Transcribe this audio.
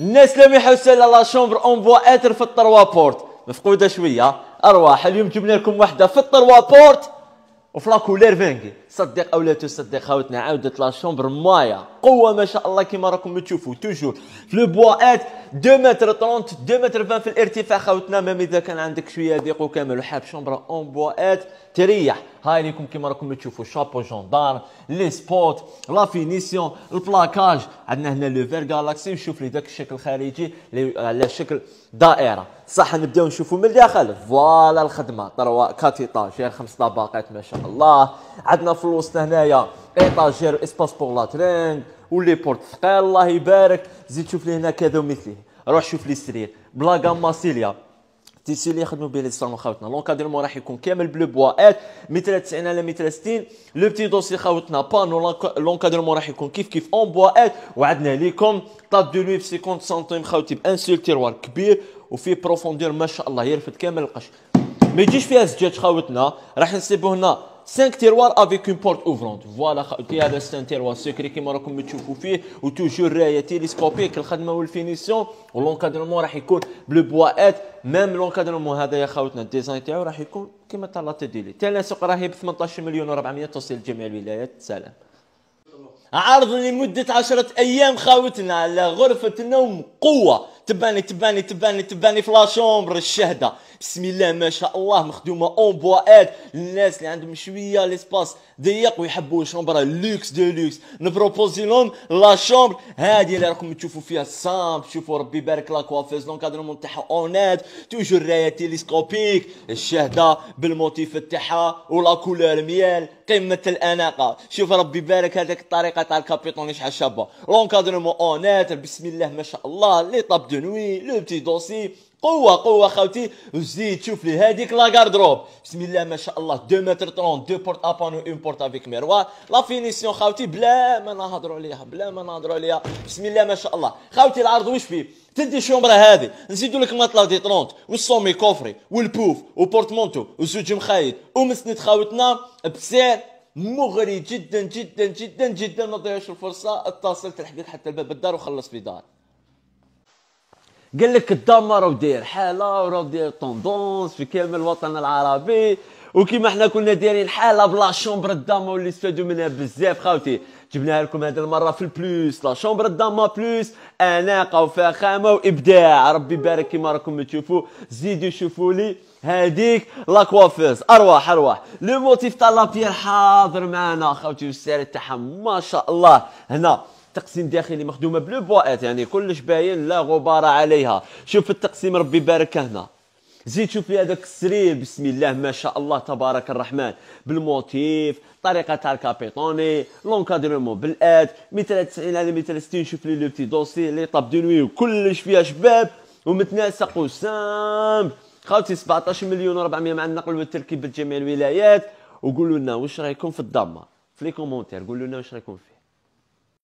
الناس لامحه على لا شومبر اون بوا اتر في التروا بورت مفقوده شويه ارواح اليوم جبنا لكم وحده في التروا بورت وفي لا كولير صدق او لا تصدق خاوتنا عاودت لا شومبر مايا قوه ما شاء الله كما راكم تشوفوا توجور في لو ات 2 متر 30 2 متر 20 في الارتفاع خاوتنا ميم اذا كان عندك شويه ضيق وكامل وحاب شومبر اون ات تريح هاي ليكم كما راكم تشوفوا شابو جوندار لي سبوت لا فينيسيون البلاكاج عندنا هنا لو فير جالاكسي وشوف لي داك الشكل الخارجي على شكل دائره صح نبداو نشوفوا من الداخل فوالا الخدمه طروا كاتيطاج 5 طبقات ما شاء الله عندنا في الوسط هنايا ايطاجير اسباس بور لا ترينغ ولي بورت ثقال الله يبارك زيد شوف لي هنا كذا ومثله روح شوف لي السرير بلا غاما سيليا تي اللي يخدموا به لي صالون خاوتنا لونكادرمون راح يكون كامل بلو ات متر 90 على متر 60 لو بتي دوسي خاوتنا بانو لونكادرمون راح يكون كيف كيف اون ات وعدنا ليكم طاب دو لوي ب 50 سنتيم خاوتي بان سول تيروار كبير وفيه بروفوندير ما شاء الله يرفد كامل القش ما يجيش فيها زجاج خاوتنا راح نسيبو هنا 5 تيروار افيك اون بورت اوفرونت فوالا خاوتي هذا سان تيروار سكري كيما راكم تشوفوا فيه وتوجور راهي تيليسكوبيك الخدمه والفينيسيون ولونكادرمون راح يكون بلو ات ميم لونكادرمون هذا يا خاوتنا الديزاين تاعو راح يكون كيما تاع لا تيديلي تاع السوق راهي ب 18 مليون و400 توصل لجميع الولايات سلام عرض لمدة 10 أيام خاوتنا على غرفة النوم قوة تباني تباني تباني تباني في لاشومبر الشهده بسم الله ما شاء الله مخدومه اون بواات الناس اللي عندهم شويه ليسباس ضيق ويحبوا شومبرا لوكس دو لوكس نبروبوزي لهم لاشومبر هادي اللي راكم تشوفوا فيها سامب شوفوا ربي يبارك لا كوافيز لونكادرمون تاعها اونيت توجور رايه تيليسكوبيك الشهده بالموتيف تاعها ولا كولور ميال قمه الاناقه شوف ربي بارك هذاك الطريقه تاع الكابيتون شحال شابه لونكادرمون اونيت بسم الله ما شاء الله لي طاب دو نوي لو بتي دوسي قوه قوه خاوتي وزيد شوف لي هذيك لا غاردروب بسم الله ما شاء الله 2 متر 30 دو بورت ابان اون بورت افيك ميروار لا فينيسيون خاوتي بلا ما نهضروا عليها بلا ما نهضروا عليها بسم الله ما شاء الله خاوتي العرض واش فيه تدي الشومبرا هذه نزيدو لك مطلع دي 30 والصومي كوفري والبوف وبورتمونتو وزوج مخايد ومسند خاوتنا بسعر مغري جدا جدا جدا جدا ما تضيعش الفرصه اتصل تلحقك حتى الباب الدار وخلص في دار قال لك الدم راه داير حاله وراه داير طوندونس في كامل الوطن العربي وكما حنا كنا دايرين حاله بلا شومبر الدم واللي استفادوا منها بزاف خاوتي جبناها لكم هذه المره في البلوس لا شومبر الدم بلوس اناقه وفخامه وابداع ربي يبارك كما راكم تشوفوا زيدوا شوفوا لي هذيك لا كوافيرز ارواح ارواح لو موتيف تاع لابيير حاضر معنا خاوتي والسعر تاعها ما شاء الله هنا تقسيم داخلي مخدومه بلو بوات يعني كلش باين لا غبار عليها شوف التقسيم ربي يبارك هنا زيد شوف لي هذاك السرير بسم الله ما شاء الله تبارك الرحمن بالموتيف طريقه تاع الكابيتوني لونكادرومون بالاد 190 على 160 شوف لي لو بتي دوسي لي طاب دو نوي كلش فيها شباب ومتناسق وسام خاوتي 17 مليون و400 مع النقل والتركيب بجميع الولايات وقولوا لنا واش رايكم في الضمه في لي كومونتير قولوا لنا واش رايكم فيه